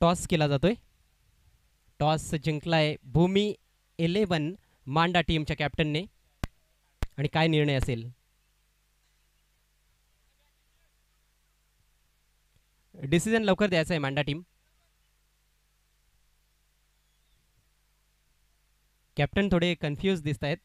toss केला जातोय toss जिंकलाय भूमी इलेवन मांडा टीमच्या कॅप्टनने आणि काय निर्णय असेल डिसिजन लवकर द्यायचं आहे मांडा टीम कॅप्टन थोडे कन्फ्यूज दिसत आहेत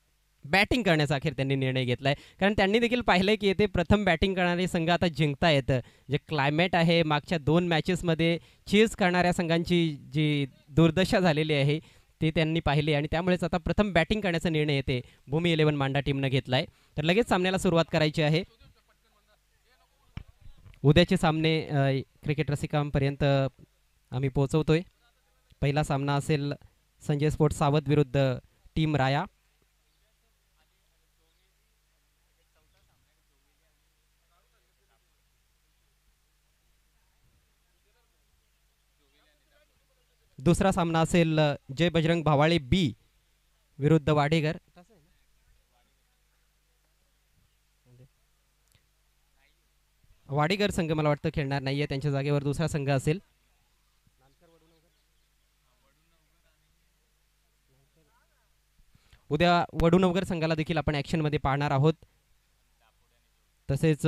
बॅटिंग करण्याचा अखेर त्यांनी निर्णय घेतला आहे कारण त्यांनी देखील पाहिलंय की येथे प्रथम बॅटिंग करणारे संघ आता जिंकता येतं जे क्लायमेट आहे मागच्या दोन मॅचेसमध्ये चीज करणाऱ्या संघांची जी दुर्दशा झालेली आहे ते त्यांनी पाहिले आणि त्यामुळेच आता प्रथम बॅटिंग करण्याचा निर्णय येते भूमी इलेव्हन मांडा टीमनं घेतला तर लगेच सामन्याला सुरुवात करायची आहे उद्याचे सामने क्रिकेट रसिकांपर्यंत आम्ही पोहोचवतोय पहिला सामना असेल संजय स्पोर्ट्स सावध विरुद्ध टीम राया दुसरा सामना असेल जय बजरंग भावाळे बी विरुद्ध वाडेगर वाडेगर संघ मला वाटतं खेळणार नाहीये त्यांच्या जागेवर दुसरा संघ असेल उद्या वडूनवगर संघाला देखील आपण मध्ये पाहणार आहोत तसेच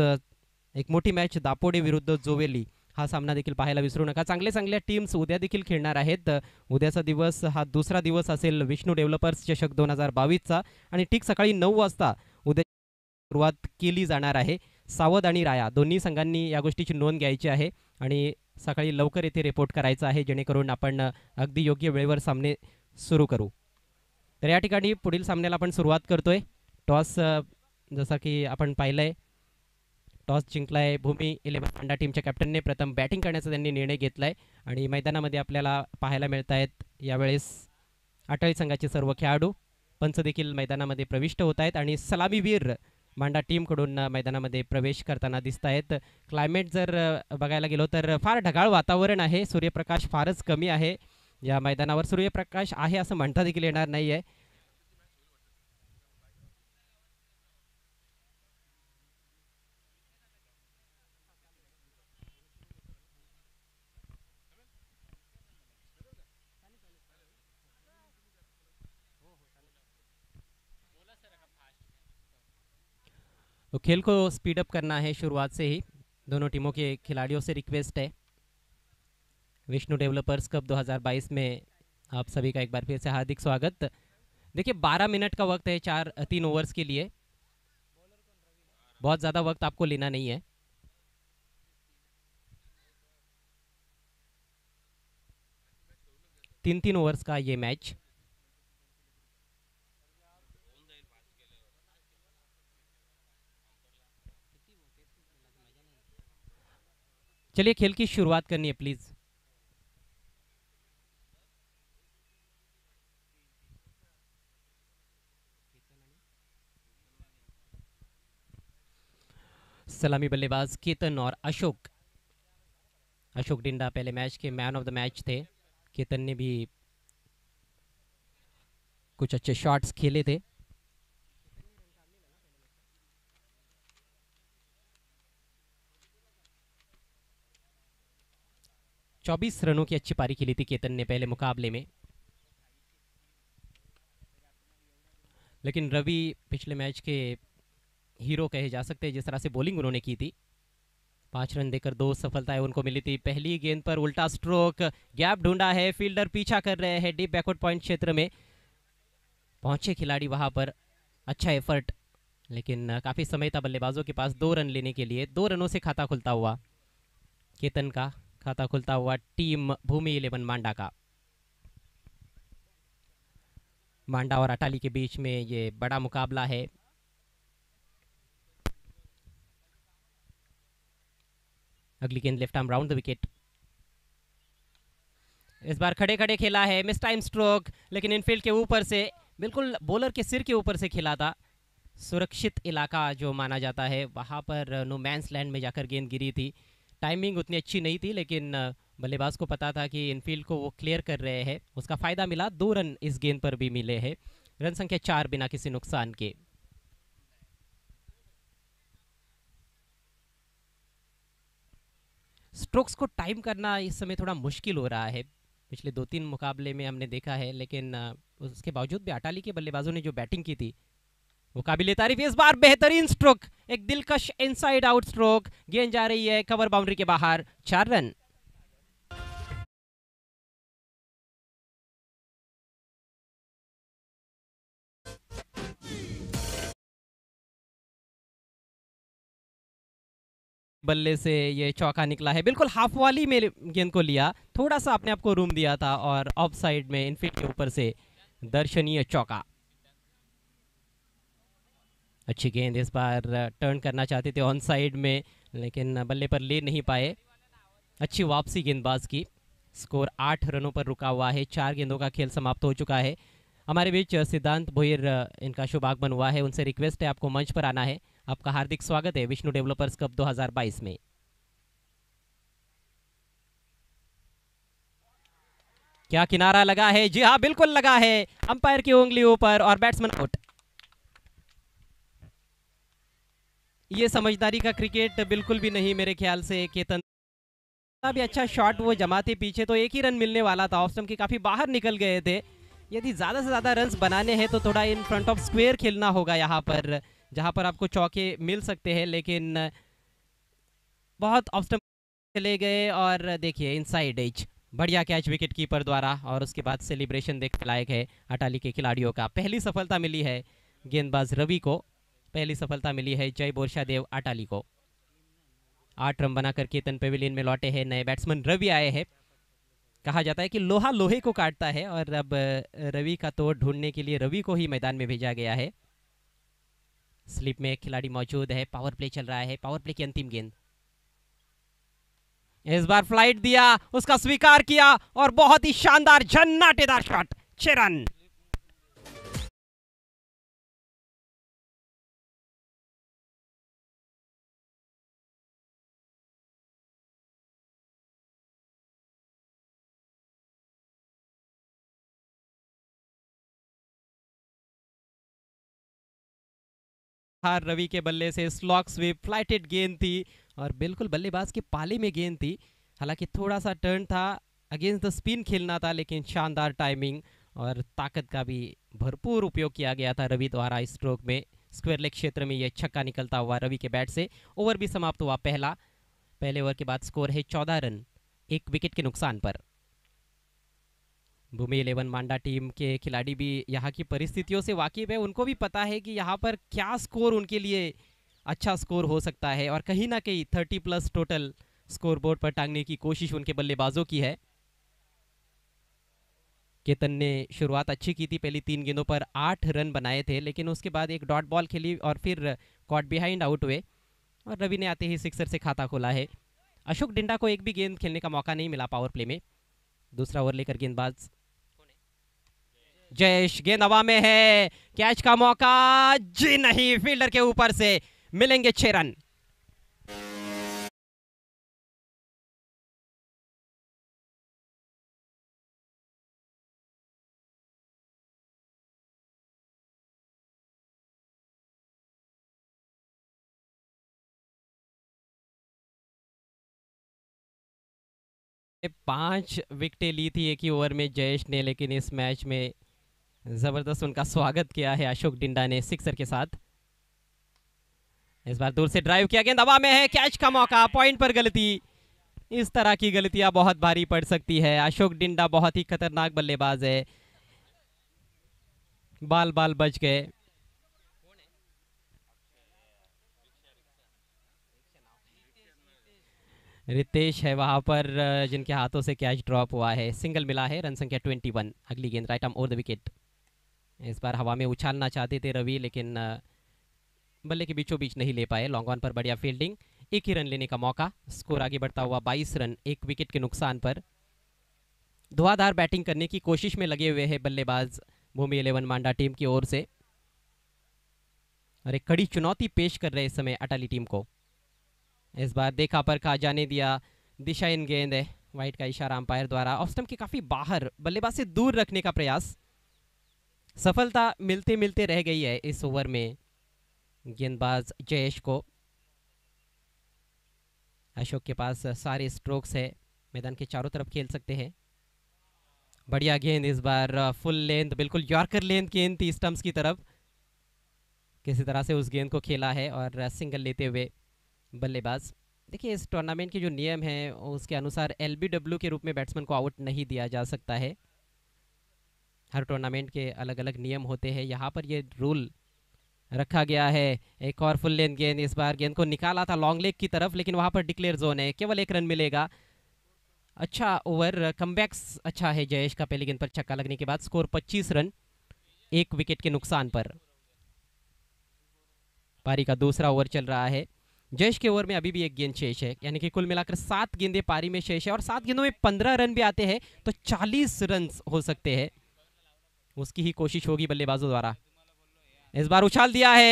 एक मोठी मॅच दापोडे विरुद्ध जोवेली हा सामना देखील पाहायला विसरू नका चांगल्या चांगल्या टीम्स उद्या देखील खेळणार आहेत उद्याचा दिवस हा दुसरा दिवस असेल विष्णू डेव्हलपर्स चषक दोन हजार बावीसचा आणि ठीक सकाळी नऊ वाजता उद्या सुरुवात केली जाणार आहे सावध आणि राया दोन्ही संघांनी या गोष्टीची नोंद घ्यायची आहे आणि सकाळी लवकर येथे रिपोर्ट करायचा आहे जेणेकरून आपण अगदी योग्य वेळेवर सामने सुरू करू तर या ठिकाणी पुढील सामन्याला आपण सुरुवात करतोय टॉस जसा की आपण पाहिलंय टॉस जिंकलाय भूमी इलेव्हन अंडा टीमच्या कॅप्टनने प्रथम बॅटिंग करण्याचा त्यांनी निर्णय घेतला आहे आणि मैदानामध्ये आपल्याला पाहायला मिळत आहेत यावेळेस अटळी संघाचे सर्व खेळाडू पंच देखील मैदानामध्ये प्रविष्ट होत आहेत आणि सलामीवीर मांडा टीमकडून मैदानामध्ये प्रवेश करताना दिसत आहेत क्लायमेट जर बघायला गेलो तर फार ढगाळ वातावरण आहे सूर्यप्रकाश फारच कमी आहे या मैदानावर सूर्यप्रकाश आहे असं म्हणता देखील येणार नाही आहे तो खेल को स्पीडअप करना है शुरुआत से ही दोनों टीमों के खिलाड़ियों से रिक्वेस्ट है विष्णु डेवलपर्स कप 2022 में आप सभी का एक बार फिर से हार्दिक स्वागत देखिए 12 मिनट का वक्त है चार तीन ओवर्स के लिए बहुत ज़्यादा वक्त आपको लेना नहीं है तीन तीन ओवर्स का ये मैच चलिए खेल की शुरुआत करनी है प्लीज़ सलामी बल्लेबाज केतन और अशोक अशोक डिंडा पहले मैच के मैन ऑफ द मैच थे केतन ने भी कुछ अच्छे शॉट्स खेले थे चौबीस रनों की अच्छी पारी खेली थी केतन ने पहले मुकाबले में लेकिन रवि पिछले मैच के हीरो कहे जा सकते हैं जिस तरह से बॉलिंग उन्होंने की थी पाँच रन देकर दो सफलताएं उनको मिली थी पहली गेंद पर उल्टा स्ट्रोक गैप ढूंढा है फील्डर पीछा कर रहे हैं डीप बैकवर्ड पॉइंट क्षेत्र में पहुंचे खिलाड़ी वहां पर अच्छा एफर्ट लेकिन काफ़ी समय था बल्लेबाजों के पास दो रन लेने के लिए दो रनों से खाता खुलता हुआ केतन का खाता खुलता हुआ टीम भूमि इलेवन मांडा का मांडा और अटाली के बीच में ये बड़ा मुकाबला है अगली गेंद left arm round the wicket इस बार खड़े खड़े खेला है मिस टाइम स्ट्रोक लेकिन इनफील्ड के ऊपर से बिल्कुल बॉलर के सिर के ऊपर से खेला था सुरक्षित इलाका जो माना जाता है वहां पर नो मैंस लैंड में जाकर गेंद गिरी थी टाइमिंग उतनी अच्छी नहीं थी लेकिन बल्लेबाज को पता था कि इनफील्ड को वो क्लियर कर रहे हैं उसका फ़ायदा मिला दो रन इस गेंद पर भी मिले हैं रन संख्या चार बिना किसी नुकसान के स्ट्रोक्स को टाइम करना इस समय थोड़ा मुश्किल हो रहा है पिछले दो तीन मुकाबले में हमने देखा है लेकिन उसके बावजूद भी अटाली के बल्लेबाजों ने जो बैटिंग की थी वो काबिल तारीफ इस बार बेहतरीन स्ट्रोक एक दिलकश इनसाइड आउट स्ट्रोक गेंद जा रही है कवर बाउंड्री के बाहर चार रन बल्ले से ये चौका निकला है बिल्कुल हाफ वाली में गेंद को लिया थोड़ा सा अपने आप को रूम दिया था और ऑफ साइड में इनफिट के ऊपर से दर्शनीय चौका अच्छी गेंद इस बार टर्न करना चाहते थे ऑन साइड में लेकिन बल्ले पर ले नहीं पाए अच्छी वापसी गेंदबाज की स्कोर आठ रनों पर रुका हुआ है चार गेंदों का खेल समाप्त हो चुका है हमारे बीच सिद्धांत भोईर इनका शुभ आगमन हुआ है उनसे रिक्वेस्ट है आपको मंच पर आना है आपका हार्दिक स्वागत है विष्णु डेवलपर्स कप 2022 में क्या किनारा लगा है जी हाँ बिल्कुल लगा है अंपायर की उंगलियों पर और बैट्समैन आउट ये समझदारी का क्रिकेट बिल्कुल भी नहीं मेरे ख्याल से केतन भी अच्छा शॉट वो जमाते पीछे तो एक ही रन मिलने वाला था ऑफ स्टम्प के काफ़ी बाहर निकल गए थे यदि ज़्यादा से ज़्यादा रन्स बनाने हैं तो थोड़ा इन फ्रंट ऑफ स्क्वेयर खेलना होगा यहाँ पर जहाँ पर आपको चौके मिल सकते हैं लेकिन बहुत ऑफ चले गए और देखिए इनसाइड एज बढ़िया कैच विकेट कीपर द्वारा और उसके बाद सेलिब्रेशन देख लायक है अटाली के खिलाड़ियों का पहली सफलता मिली है गेंदबाज रवि को पहली सफलता मिली है जय देव अटाली को आठ रन बनाकर केतन पेविलियन में लौटे हैं नए बैट्समैन रवि आए हैं कहा जाता है कि लोहा लोहे को काटता है और अब रवि का तोड़ ढूंढने के लिए रवि को ही मैदान में भेजा गया है स्लिप में खिलाड़ी मौजूद है पावर प्ले चल रहा है पावर प्ले की अंतिम गेंद इस बार फ्लाइट दिया उसका स्वीकार किया और बहुत ही शानदार झन्नाटेदार शॉट रन हर रवि के बल्ले से स्लॉक स्वीप फ्लाइटेड गेंद थी और बिल्कुल बल्लेबाज के पाले में गेंद थी हालांकि थोड़ा सा टर्न था अगेंस्ट द स्पिन खेलना था लेकिन शानदार टाइमिंग और ताकत का भी भरपूर उपयोग किया गया था रवि द्वारा इस स्ट्रोक में स्क्वेयर लेग क्षेत्र में यह छक्का निकलता हुआ रवि के बैट से ओवर भी समाप्त हुआ पहला पहले ओवर के बाद स्कोर है चौदह रन एक विकेट के नुकसान पर भूमि इलेवन मांडा टीम के खिलाड़ी भी यहाँ की परिस्थितियों से वाकिफ़ है उनको भी पता है कि यहाँ पर क्या स्कोर उनके लिए अच्छा स्कोर हो सकता है और कहीं ना कहीं thirty plus total scoreboard पर टांगने की कोशिश उनके बल्लेबाजों की है केतन ने शुरुआत अच्छी की थी पहली तीन गेंदों पर आठ रन बनाए थे लेकिन उसके बाद एक डॉट बॉल खेली और फिर कॉट बिहाइंड आउट हुए और रवि ने आते ही सिक्सर से खाता खोला है अशोक डिंडा को एक भी गेंद खेलने का मौका नहीं मिला पावर प्ले में दूसरा ओवर लेकर गेंदबाज जयेश गेंद हवा में है कैच का मौका जी नहीं फील्डर के ऊपर से मिलेंगे छह रन पांच विकेटें ली थी एक ही ओवर में जयेश ने लेकिन इस मैच में ज़बरदस्त उनका स्वागत किया है अशोक डिंडा ने सिक्सर के साथ इस बार दूर से ड्राइव किया गया दबा में है कैच का मौका पॉइंट पर गलती इस तरह की गलतियां बहुत भारी पड़ सकती है अशोक डिंडा बहुत ही खतरनाक बल्लेबाज है बाल बाल बच गए रितेश है वहां पर जिनके हाथों से कैच ड्रॉप हुआ है सिंगल मिला है रन संख्या 21 अगली गेंद right arm over the wicket इस बार हवा में उछालना चाहते थे रवि लेकिन बल्ले के बीचों बीच नहीं ले पाए लॉन्ग ऑन पर बढ़िया फील्डिंग एक ही रन लेने का मौका स्कोर आगे बढ़ता हुआ 22 रन एक विकेट के नुकसान पर धुआधार बैटिंग करने की कोशिश में लगे हुए हैं बल्लेबाज भूमि इलेवन मांडा टीम की ओर से और एक कड़ी चुनौती पेश कर रहे इस समय अटाली टीम को इस बार देखा पर खा जाने दिया दिशा इन गेंद है वाइट का इशारा अंपायर द्वारा ऑफ के काफ़ी बाहर बल्लेबाज से दूर रखने का प्रयास सफलता मिलते मिलते रह गई है इस ओवर में गेंदबाज जयेश को अशोक के पास सारे स्ट्रोक्स है मैदान के चारों तरफ खेल सकते हैं बढ़िया गेंद इस बार फुल लेंथ बिल्कुल यॉर्कर लेंथ गेंद थी स्टम्प्स की तरफ किसी तरह से उस गेंद को खेला है और सिंगल लेते हुए बल्लेबाज देखिए इस टूर्नामेंट के जो नियम हैं उसके अनुसार एल के रूप में बैट्समैन को आउट नहीं दिया जा सकता है हर टूर्नामेंट के अलग अलग नियम होते हैं यहाँ पर ये रूल रखा गया है एक और फुल लेंथ गेंद इस बार गेंद को निकाला था लॉन्ग लेग की तरफ लेकिन वहाँ पर डिक्लेयर जोन है केवल एक रन मिलेगा अच्छा ओवर कम अच्छा है जयेश का पहली गेंद पर छक्का लगने के बाद स्कोर 25 रन एक विकेट के नुकसान पर पारी का दूसरा ओवर चल रहा है जयेश के ओवर में अभी भी एक गेंद शेष है यानी कि कुल मिलाकर सात गेंदे पारी में शेष है और सात गेंदों में पंद्रह रन भी आते हैं तो चालीस रन हो सकते हैं उसकी ही कोशिश होगी बल्लेबाजों द्वारा इस बार उछाल दिया है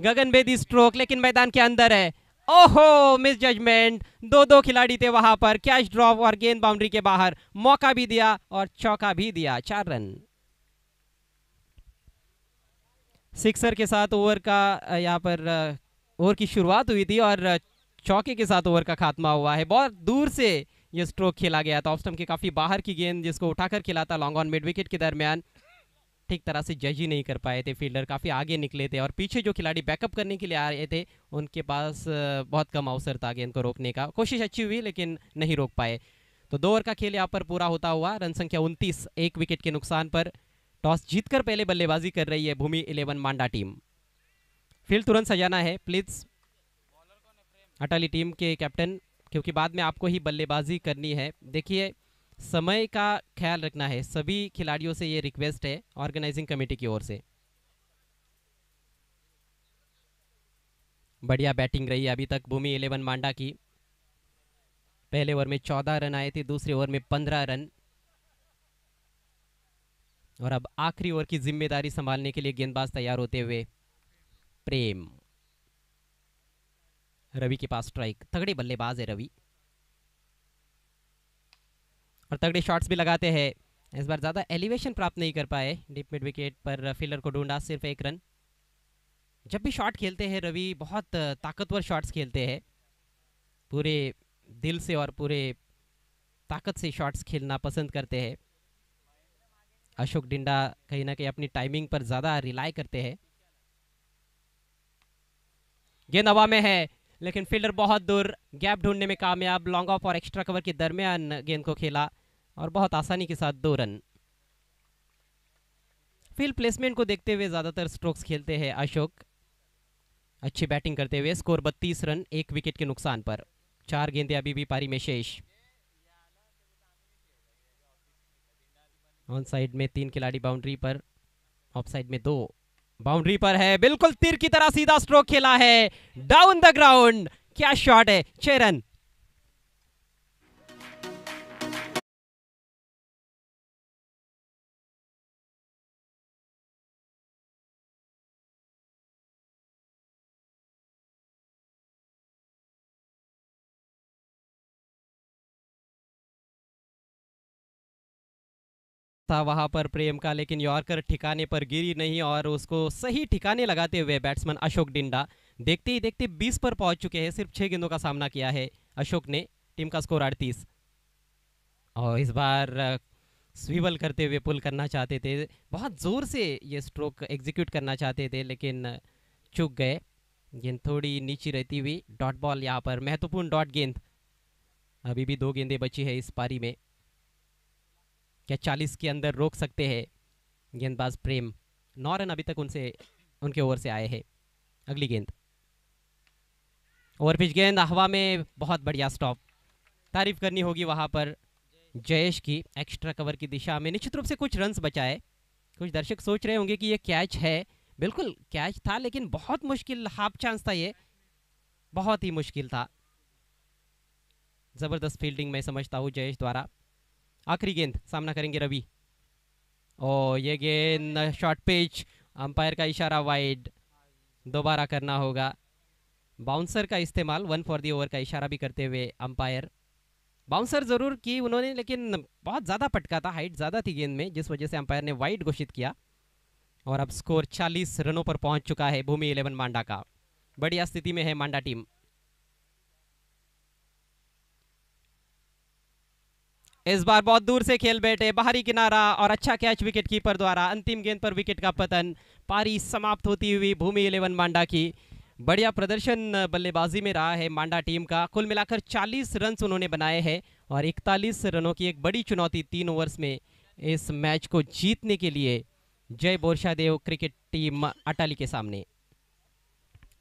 गगन बेदी स्ट्रोक लेकिन मैदान के अंदर है ओहो मिस जजमेंट दो दो खिलाड़ी थे वहां पर कैश ड्रॉप और गेंद बाउंड्री के बाहर मौका भी दिया और चौका भी दिया चार रन सिक्सर के साथ ओवर का यहाँ पर ओवर की शुरुआत हुई थी और चौके के साथ ओवर का खात्मा हुआ है बहुत दूर से ये स्ट्रोक खेला गया था ऑफ स्टम्प के काफ़ी बाहर की गेंद जिसको उठाकर खेला था लॉन्ग ऑन मिड विकेट के दरमियान ठीक तरह से जज ही नहीं कर पाए थे फील्डर काफ़ी आगे निकले थे और पीछे जो खिलाड़ी बैकअप करने के लिए आ रहे थे उनके पास बहुत कम अवसर था गेंद को रोकने का कोशिश अच्छी हुई लेकिन नहीं रोक पाए तो दो ओवर का खेल यहाँ पर पूरा होता हुआ रन संख्या उनतीस एक विकेट के नुकसान पर टॉस जीतकर पहले बल्लेबाजी कर रही है Bhoomi eleven Manda team field तुरंत सजाना है प्लीज अटाली टीम के कैप्टन क्योंकि बाद में आपको ही बल्लेबाजी करनी है देखिए समय का ख्याल रखना है सभी खिलाड़ियों से ये रिक्वेस्ट है ऑर्गेनाइजिंग कमेटी की ओर से बढ़िया बैटिंग रही अभी तक भूमि इलेवन मांडा की पहले ओवर में चौदह रन आए थे दूसरे ओवर में पंद्रह रन और अब आखिरी ओवर की जिम्मेदारी संभालने के लिए गेंदबाज तैयार होते हुए प्रेम रवि के पास स्ट्राइक तगड़े बल्लेबाज है रवि और तगड़े शॉट्स भी लगाते हैं इस बार ज़्यादा एलिवेशन प्राप्त नहीं कर पाए डीप मिड विकेट पर फील्डर को ढूंढा सिर्फ एक रन जब भी शॉट खेलते हैं रवि बहुत ताकतवर शॉट्स खेलते हैं पूरे दिल से और पूरे ताकत से शॉट्स खेलना पसंद करते हैं अशोक डिंडा कहीं ना कहीं अपनी टाइमिंग पर ज़्यादा रिलाई करते हैं गेंद हवा में है लेकिन फील्डर बहुत दूर गैप ढूंढने में कामयाब लॉन्ग ऑफ और एक्स्ट्रा कवर के दरमियान गेंद को खेला और बहुत आसानी के साथ दो रन फील्ड प्लेसमेंट को देखते हुए ज़्यादातर स्ट्रोक्स खेलते हैं अशोक अच्छी बैटिंग करते हुए स्कोर 32 रन एक विकेट के नुकसान पर चार गेंदे अभी भी पारी में शेष ऑन साइड में तीन खिलाड़ी बाउंड्री पर ऑफ साइड में दो बाउंड्री पर है बिल्कुल तीर की तरह सीधा स्ट्रोक खेला है डाउन द ग्राउंड क्या शॉट है छह रन था वहां पर प्रेम का लेकिन यॉर्कर ठिकाने पर गिरी नहीं और उसको सही ठिकाने लगाते हुए बैट्समैन अशोक डिंडा देखते ही देखते 20 पर पहुंच चुके हैं सिर्फ छह गेंदों का सामना किया है अशोक ने टीम का स्कोर अड़तीस और इस बार स्वीबल करते हुए पुल करना चाहते थे बहुत ज़ोर से ये स्ट्रोक एग्जीक्यूट करना चाहते थे लेकिन चुक गए गेंद थोड़ी नीचे रहती हुई डॉट बॉल यहाँ पर महत्वपूर्ण डॉट गेंद अभी भी दो गेंदें बची है इस पारी में क्या चालीस के अंदर रोक सकते हैं गेंदबाज प्रेम नौ रन अभी तक उनसे उनके ओवर से आए हैं अगली गेंद पिछ गेंद हवा में बहुत बढ़िया स्टॉप तारीफ करनी होगी वहाँ पर जयेश की एक्स्ट्रा कवर की दिशा में निश्चित रूप से कुछ रन्स बचाए कुछ दर्शक सोच रहे होंगे कि ये कैच है बिल्कुल कैच था लेकिन बहुत मुश्किल हाफ चांस था ये बहुत ही मुश्किल था ज़बरदस्त फील्डिंग मैं समझता हूँ जयेश द्वारा आखिरी गेंद सामना करेंगे रवि ओ ये गेंद शॉर्ट पिच अंपायर का इशारा वाइड दोबारा करना होगा बाउंसर का इस्तेमाल वन फॉर दी ओवर का इशारा भी करते हुए अंपायर बाउंसर जरूर की उन्होंने लेकिन बहुत ज़्यादा पटका था हाइट ज़्यादा थी गेंद में जिस वजह से अंपायर ने वाइड घोषित किया और अब स्कोर 40 रनों पर पहुंच चुका है भूमि इलेवन मांडा का बढ़िया स्थिति में है मांडा टीम इस बार बहुत दूर से खेल बैठे बाहरी किनारा और अच्छा कैच विकेट कीपर द्वारा अंतिम गेंद पर विकेट का पतन पारी समाप्त होती हुई भूमि इलेवन मांडा की बढ़िया प्रदर्शन बल्लेबाजी में रहा है मांडा टीम का कुल मिलाकर 40 रन उन्होंने बनाए हैं और 41 रनों की एक बड़ी चुनौती तीन ओवर्स में इस मैच को जीतने के लिए जय बोरशादेव क्रिकेट टीम अटाली के सामने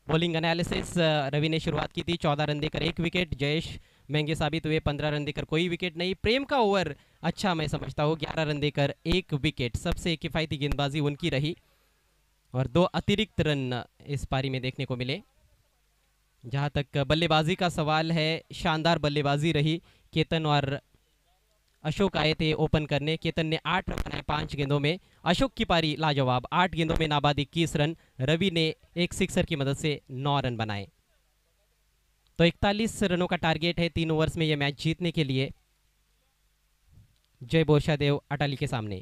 बॉलिंग एनालिसिस रवि ने शुरुआत की थी चौदह रन देकर एक विकेट जयेश महंगे साबित हुए पंद्रह रन देकर कोई विकेट नहीं प्रेम का ओवर अच्छा मैं समझता हूँ ग्यारह रन देकर एक विकेट सबसे किफायती गेंदबाजी उनकी रही और दो अतिरिक्त रन इस पारी में देखने को मिले जहाँ तक बल्लेबाजी का सवाल है शानदार बल्लेबाजी रही केतन और अशोक आए थे ओपन करने केतन ने आठ रन बनाए पांच गेंदों में अशोक की पारी लाजवाब आठ गेंदों में नाबाद इक्कीस रन रवि ने एक सिक्सर की मदद से नौ रन बनाए तो इकतालीस रनों का टारगेट है तीन ओवर्स में यह मैच जीतने के लिए जय बोरशादेव अटाली के सामने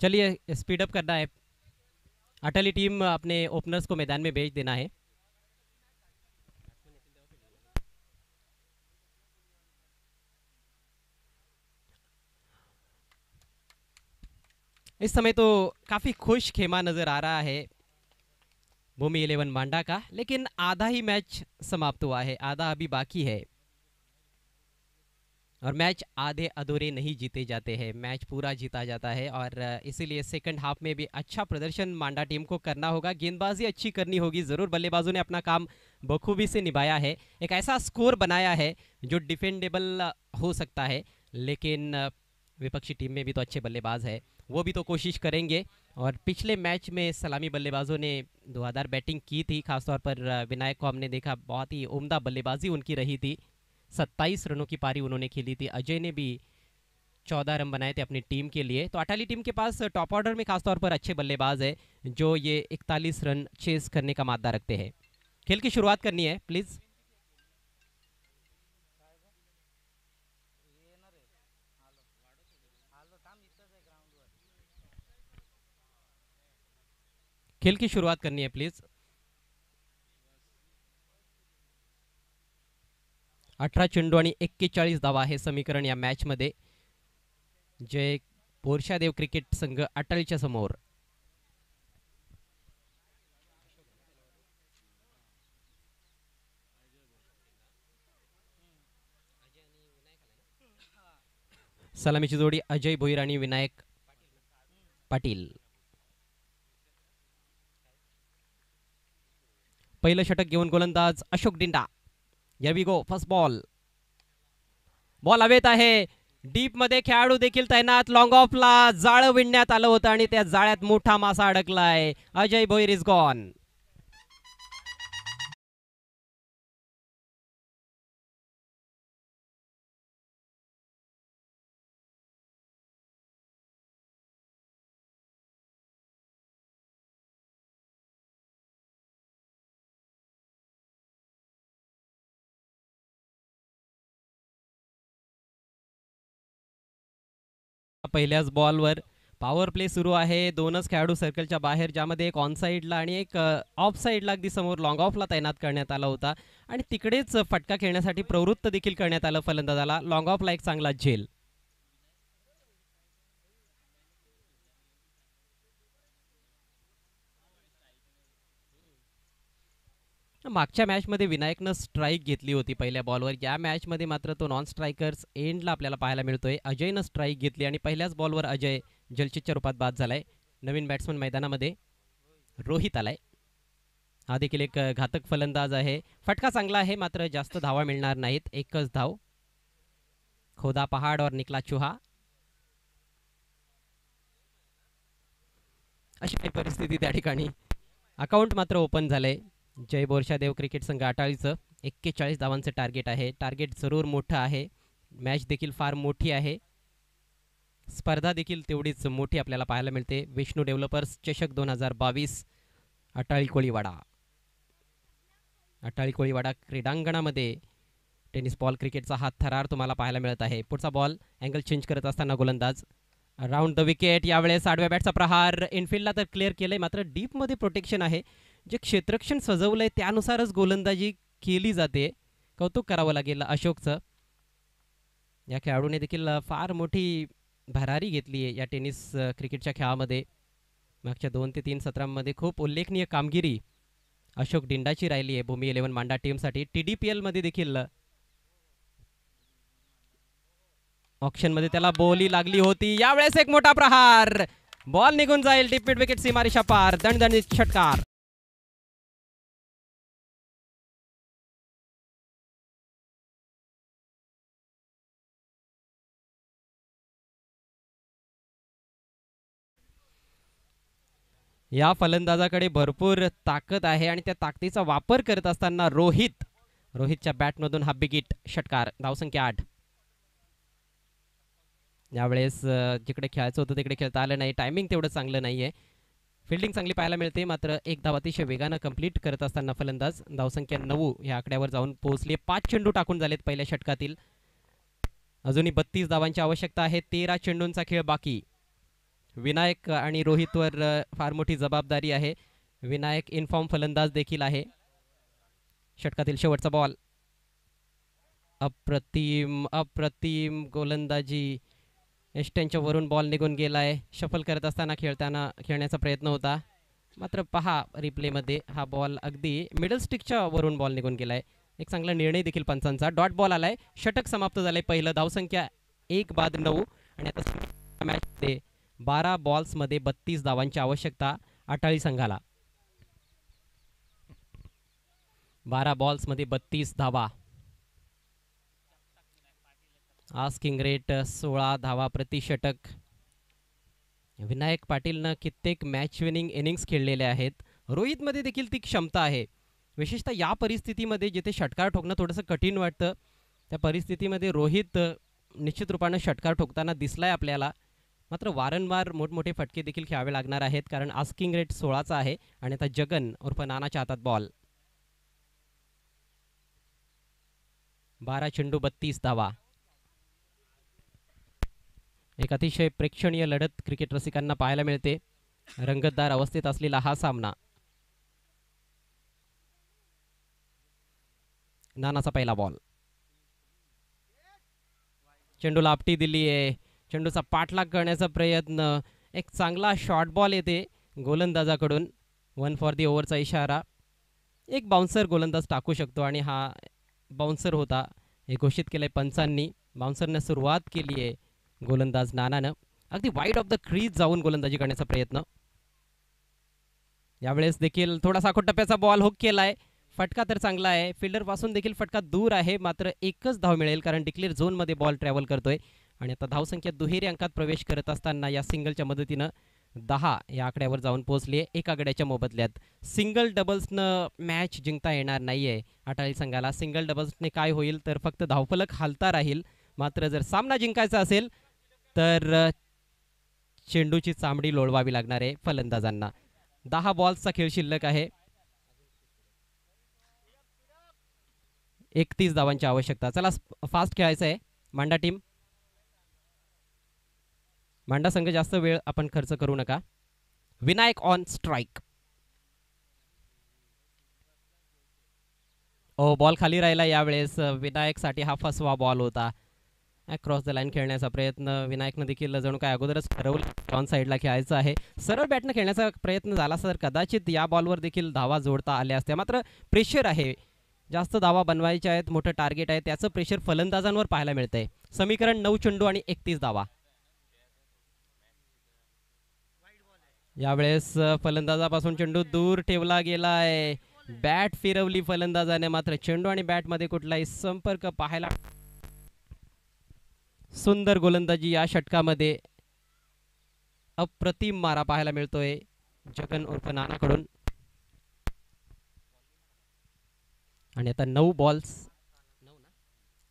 चलिए स्पीडअप करना है अटली टीम अपने ओपनर्स को मैदान में भेज देना है इस समय तो काफ़ी खुश खेमा नज़र आ रहा है भूमि इलेवन मांडा का लेकिन आधा ही मैच समाप्त हुआ है आधा अभी बाकी है और मैच आधे अधूरे नहीं जीते जाते हैं मैच पूरा जीता जाता है और इसीलिए सेकंड हाफ में भी अच्छा प्रदर्शन मांडा टीम को करना होगा गेंदबाजी अच्छी करनी होगी ज़रूर बल्लेबाजों ने अपना काम बखूबी से निभाया है एक ऐसा स्कोर बनाया है जो डिफेंडेबल हो सकता है लेकिन विपक्षी टीम में भी तो अच्छे बल्लेबाज है वो भी तो कोशिश करेंगे और पिछले मैच में सलामी बल्लेबाजों ने दुआदार बैटिंग की थी खासतौर पर विनायक को हमने देखा बहुत ही उम्दा बल्लेबाजी उनकी रही थी सत्ताईस रनों की पारी उन्होंने खेली थी अजय ने भी चौदह रन बनाए थे अपनी टीम के लिए तो अटाली टीम के पास टॉप ऑर्डर में खासतौर पर अच्छे बल्लेबाज है जो ये इकतालीस रन चेस करने का मादा रखते हैं खेल की शुरुआत करनी है प्लीज़ खेल की शुरुआत करनी है प्लीज अठरा चेंडू आणि एक्केचाळीस धावा हे समीकरण या मॅचमध्ये जय बोरशादेव क्रिकेट संघ अटलच्या समोर सलामीची जोडी अजय भोईर आणि विनायक पाटील पहिलं षटक घेऊन गोलंदाज Ashok Dinda we go first ball ball हवेत आहे डीप मध्ये खेळाडू देखील तैनात लॉंग ऑफला जाळं विणण्यात आलं होतं आणि त्या जाळ्यात मोठा मासा अडकलाय अजय भोईर इज गॉन पहिल्याच बॉलवर पॉवर प्ले सुरू आहे दोनच खेळाडू सर्कलच्या बाहेर ज्यामध्ये एक ऑन साईडला आणि एक ऑफ साईडला अगदी समोर लॉंग ऑफला तैनात करण्यात आला होता आणि तिकडेच फटका खेळण्यासाठी प्रवृत्त देखील करण्यात आलं फलंदाजाला लॉंग ऑफला एक चांगला झेल मागच्या मॅचमध्ये विनायकनं स्ट्राईक घेतली होती पहिल्या बॉलवर या मॅचमध्ये मात्र तो नॉन स्ट्रायकर्स एंडला आपल्याला पाहायला मिळतोय अजयनं स्ट्राईक घेतली आणि पहिल्याच बॉलवर अजय जलचितच्या रूपात बाद झालाय नवीन बॅट्समन मैदानामध्ये रोहित आलाय हा देखील एक घातक फलंदाज आहे फटका चांगला आहे मात्र जास्त धावा मिळणार नाहीत एकच धाव खोदा पहाड और निकला चुहा अशी काही परिस्थिती त्या ठिकाणी अकाउंट मात्र ओपन झालंय जय बोरशादेव क्रिकेट संघ अटाळीचं एक्केचाळीस धावांचं टार्गेट आहे टार्गेट जरूर मोठं आहे मॅच देखील फार मोठी आहे स्पर्धा देखील तेवढीच मोठी आपल्याला पाहायला मिळते विष्णू डेव्हलपर्स चषक दोन हजार बावीस अटाळी कोळीवाडा अटाळी कोळीवाडा क्रीडांगणामध्ये टेनिस बॉल क्रिकेटचा हा थरार तुम्हाला पाहायला मिळत आहे पुढचा बॉल अँगल चेंज करत असताना गोलंदाज राऊंड द विकेट यावेळेस आडव्या बॅटचा प्रहार इनफील्डला तर क्लिअर केलं आहे मात्र डीपमध्ये प्रोटेक्शन आहे जे क्षेत्रक्षण सजवलं आहे त्यानुसारच गोलंदाजी केली जाते कौतुक करावं लागेल अशोकचं या खेळाडूने देखील फार मोठी भरारी घेतली आहे या टेनिस क्रिकेटच्या खेळामध्ये मागच्या दोन ते तीन सत्रांमध्ये खूप उल्लेखनीय कामगिरी अशोक डिंडाची राहिली आहे भूमी इलेव्हन मांडा टीमसाठी टी डी पी एलमध्ये देखील ऑप्शनमध्ये त्याला बोली लागली होती यावेळेस एक मोठा प्रहार बॉल निघून जाईल डिपीट विकेट सीमारेषा पार दणदणीत षटकार या फलंदाजाकडे भरपूर ताकद आहे आणि त्या ताकदीचा वापर करत असताना रोहित रोहितच्या बॅटमधून हा बिगिट षटकार धावसंख्या आठ यावेळेस जिकडे खेळायचं होतं तिकडे खेळता आलं नाही टायमिंग तेवढं चांगलं नाही आहे फिल्डिंग चांगली पाहायला मिळते मात्र एक धाव अतिशय वेगानं कंप्लीट करत असताना फलंदाज धावसंख्या नऊ या आकड्यावर जाऊन पोहोचले पाच चेंडू टाकून झालेत पहिल्या षटकातील अजूनही बत्तीस धावांची आवश्यकता आहे तेरा चेंडूंचा खेळ बाकी विनायक आणि रोहितवर फार मोठी जबाबदारी आहे विनायक इनफॉर्म फलंदाज देखील आहे षटकातील शेवटचा बॉल अप्रतिम अप्रतिम गोलंदाजी एस्टेनच्या वरून बॉल निघून गेला आहे शफल करत असताना खेळताना खेळण्याचा प्रयत्न होता मात्र पहा रिप्लेमध्ये हा बॉल अगदी मिडल स्टिकच्या वरून बॉल निघून गेला आहे एक चांगला निर्णय देखील पंचांचा डॉट बॉल आलाय षटक समाप्त झालाय पहिलं धावसंख्या एक बाद नऊ आणि आता मॅच बारा बॉल्समध्ये बत्तीस धावांची आवश्यकता अटाळी संघाला बारा बॉल्समध्ये बत्तीस धावा आस्किंग रेट सोळा धावा प्रतिषटक विनायक पाटीलनं कित्येक मॅच विनिंग इनिंग्स खेळलेले आहेत रोहितमध्ये देखील ती क्षमता आहे विशेषतः या परिस्थितीमध्ये जिथे षटकार ठोकणं थोडंसं कठीण वाटतं त्या परिस्थितीमध्ये रोहित निश्चित रूपानं षटकार ठोकताना दिसलाय आपल्याला मात्र वारंवार मोठमोठे फटके देखील खेळावे लागणार आहेत कारण आस्किंग रेट सोळाचा आहे आणि आता जगन उर्फ नानाच्या हातात बॉल बारा चेंडू बत्तीस धावा एक अतिशय प्रेक्षणीय लढत क्रिकेट रसिकांना पाहायला मिळते रंगतदार अवस्थेत असलेला हा सामना नानाचा पहिला बॉल चेंडूला आपटी दिली आहे चेंडूचा पाठलाग करण्याचा प्रयत्न एक चांगला शॉर्ट बॉल येते गोलंदाजाकडून वन फॉर दी ओव्हरचा इशारा एक बाउन्सर गोलंदाज टाकू शकतो आणि हा बाउन्सर होता हे घोषित केलं आहे पंचांनी बाउन्सरनं सुरुवात केली आहे गोलंदाज नानानं अगदी वाईट ऑफ द क्रीज जाऊन गोलंदाजी करण्याचा प्रयत्न यावेळेस देखील थोडासा खोट टप्प्याचा बॉल हुक केला आहे फटका तर चांगला आहे फिल्डरपासून देखील फटका दूर आहे मात्र एकच धाव मिळेल कारण डिक्लेअर झोनमध्ये बॉल ट्रॅव्हल करतोय आणि आता धावसंख्या दुहेरी अंकात प्रवेश करत असताना या सिंगलच्या मदतीनं दहा या आकड्यावर जाऊन पोहोचली एका आकड्याच्या मोबदल्यात सिंगल डबल्सनं मॅच जिंकता येणार नाही आहे अटाळी संघाला सिंगल डबल्सने काय होईल तर फक्त धावफलक हालता राहील मात्र जर सामना जिंकायचा असेल तर चेंडूची चामडी लोळवावी लागणार आहे फलंदाजांना दहा बॉल्सचा खेळ शिल्लक आहे एकतीस धावांची आवश्यकता चला फास्ट खेळायचं आहे मांडा टीम भांडा संघ जास्त वेळ आपण खर्च करू नका विनायक ऑन स्ट्राईक ओ बॉल खाली राहिला यावेळेस विनायकसाठी हा फसवा बॉल होता क्रॉस द लाईन खेळण्याचा प्रयत्न विनायकनं देखील जणू काय अगोदरच ठरवलं ऑन साईडला खेळायचं आहे सरळ बॅटनं खेळण्याचा प्रयत्न झाला तर कदाचित या बॉलवर देखील धावा जोडता आल्या असत्या मात्र प्रेशर आहे जास्त धावा बनवायच्या आहेत मोठं टार्गेट आहे त्याचं प्रेशर फलंदाजांवर पाहायला मिळतंय समीकरण नऊ चेंडू आणि एकतीस धावा यावेळेस फलंदाजापासून चेंडू दूर ठेवला गेला आहे बॅट फिरवली फलंदाजाने मात्र चेंडू आणि बॅट मध्ये कुठलाही संपर्क पाहायला सुंदर गोलंदाजी या षटकामध्ये अप्रतिम मारा पाहायला मिळतोय जगन उर्फ नानाकडून आणि आता नऊ बॉल्स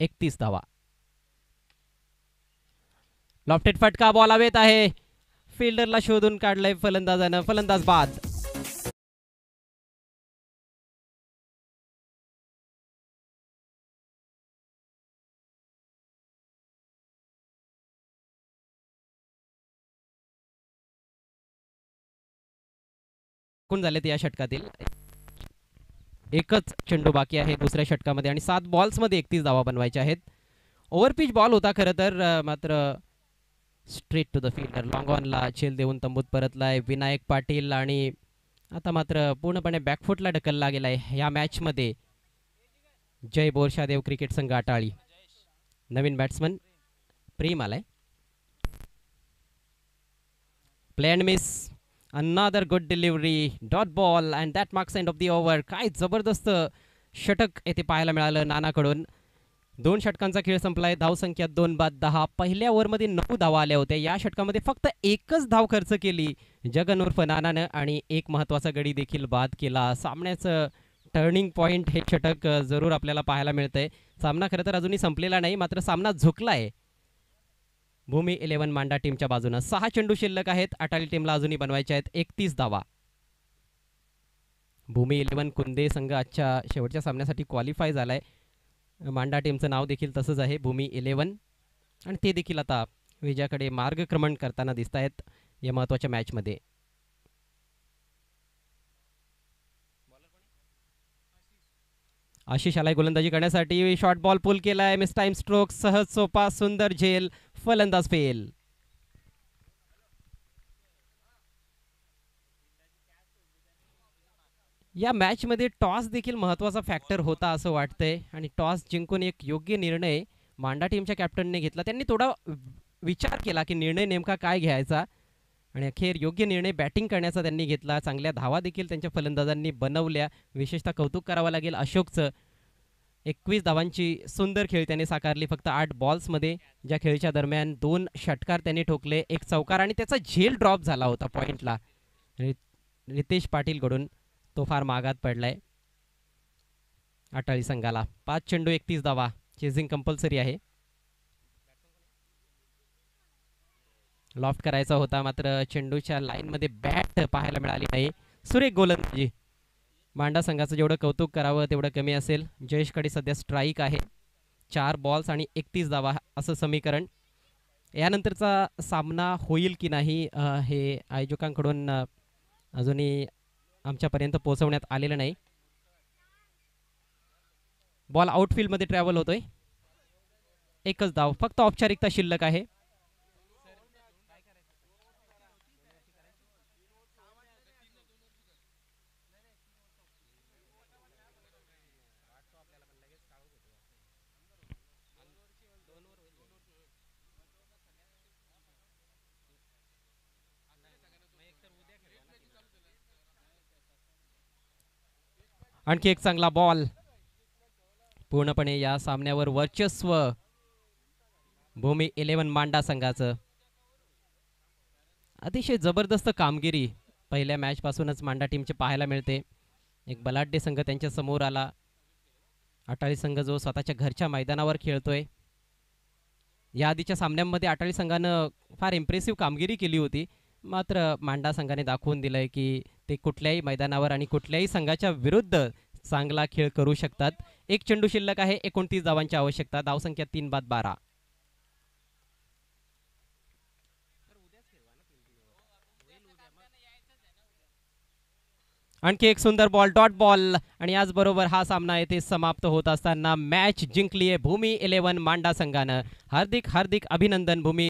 एकतीस धावा लॉफ्टेट फटका बॉल हवेत आहे फिल्डरला शोधून काढलंय फलंदाजानं फलंदाज बाद कोण झालेत या षटकातील एकच चेंडू बाकी आहे दुसऱ्या षटकामध्ये आणि सात बॉल्समध्ये एकतीस धावा बनवायच्या आहेत ओव्हरपिच बॉल होता खरं तर मात्र straight to the fielder long ऑनला देऊन तंबूत परतलाय विनायक पाटील आणि आता मात्र पूर्णपणे बॅकफुटला ढकलला गेलाय आहे या मॅचमध्ये जय बोरशादेव क्रिकेट संघ आटाळी नवीन बॅट्समन प्रेम आलाय play and miss another good delivery dot ball and that marks end of the over काय जबरदस्त षटक येथे पाहायला मिळालं नानाकडून दोन षटकांचा खेळ संपलाय संख्या दोन बाद दहा पहिल्या ओव्हरमध्ये नऊ धावा आल्या होत्या या षटकामध्ये फक्त एकच धाव खर्च केली जगन उर्फ नानानं आणि एक महत्त्वाचा गडी देखील बाद केला सामन्याचं टर्निंग पॉईंट हे षटक जरूर आपल्याला पाहायला मिळतंय सामना खरं तर अजूनही संपलेला नाही मात्र सामना झुकलाय भूमी इलेव्हन मांडा टीमच्या बाजूनं सहा चेंडू शिल्लक आहेत अटाली टीमला अजूनही बनवायचे आहेत एकतीस धावा भूमी इलेव्हन कुंदे संघ आजच्या शेवटच्या सामन्यासाठी क्वालिफाय झालाय मांडा टीमचं नाव देखील तसंच आहे भूमी इलेवन आणि ते देखील आता विजयाकडे मार्गक्रमण करताना दिसत आहेत या महत्त्वाच्या मॅचमध्ये आशिष आलाय गोलंदाजी करण्यासाठी शॉर्ट बॉल पुल केलाय मिस टाइम स्ट्रोक सहज सोपा सुंदर झेल फलंदाज फेल या मॅचमध्ये टॉस देखील महत्त्वाचा फॅक्टर होता असं वाटतंय आणि टॉस जिंकून एक योग्य निर्णय मांडा टीमच्या कॅप्टनने घेतला त्यांनी थोडा विचार केला की निर्णय नेमका काय घ्यायचा आणि अखेर योग्य निर्णय बॅटिंग करण्याचा त्यांनी घेतला चांगल्या धावा देखील त्यांच्या फलंदाजांनी बनवल्या विशेषतः कौतुक करावं लागेल अशोकचं एकवीस धावांची सुंदर खेळ त्यांनी साकारली फक्त आठ बॉल्समध्ये ज्या खेळीच्या दरम्यान दोन षटकार त्यांनी ठोकले एक चौकार आणि त्याचा झेल ड्रॉप झाला होता पॉईंटला रितेश पाटीलकडून तो फार मागात पडला आहे अटाळी संघाला पाच चेंडू एकतीस दावा चेझिंग कंपल्सरी आहे लॉफ्ट करायचा होता मात्र चेंडूच्या लाईनमध्ये बॅट पाहायला मिळाली नाही सुरेख गोलंदाजी मांडा संघाचं जेवढं कौतुक करावं तेवढं कमी असेल जयेशकडे सध्या स्ट्राईक आहे चार बॉल्स आणि एकतीस दावा असं समीकरण यानंतरचा सामना होईल की नाही हे आयोजकांकडून अजूनही आमच्यापर्यंत पोहोचवण्यात आलेलं नाही बॉल आउटफील्डमध्ये ट्रॅव्हल होतोय एकच धाव फक्त औपचारिकता शिल्लक आहे आणखी एक चांगला बॉल पूर्णपणे या सामन्यावर वर्चस्व भूमी इलेव्हन मांडा संघाचं अतिशय जबरदस्त कामगिरी पहिल्या मॅच पासूनच मांडा टीमचे पाहायला मिळते एक बलाढ्य संघ त्यांच्या समोर आला अटाळी संघ जो स्वतःच्या घरच्या मैदानावर खेळतोय या आधीच्या सामन्यांमध्ये अटाळी संघानं फार इम्प्रेसिव्ह कामगिरी केली होती मात्र मांडा संघाने दाखवून दिलंय की ते कुठल्याही मैदानावर आणि कुठल्याही संघाच्या विरुद्ध चांगला खेळ करू शकतात एक चेंडू शिल्लक आहे एकोणतीस धावांची आवश्यकता संख्या तीन बाद बारा आणखी एक सुंदर बॉल डॉट बॉल आणि याचबरोबर हा सामना येथे समाप्त होत असताना मॅच जिंकली आहे भूमी इलेव्हन मांडा संघानं हार्दिक हार्दिक अभिनंदन भूमी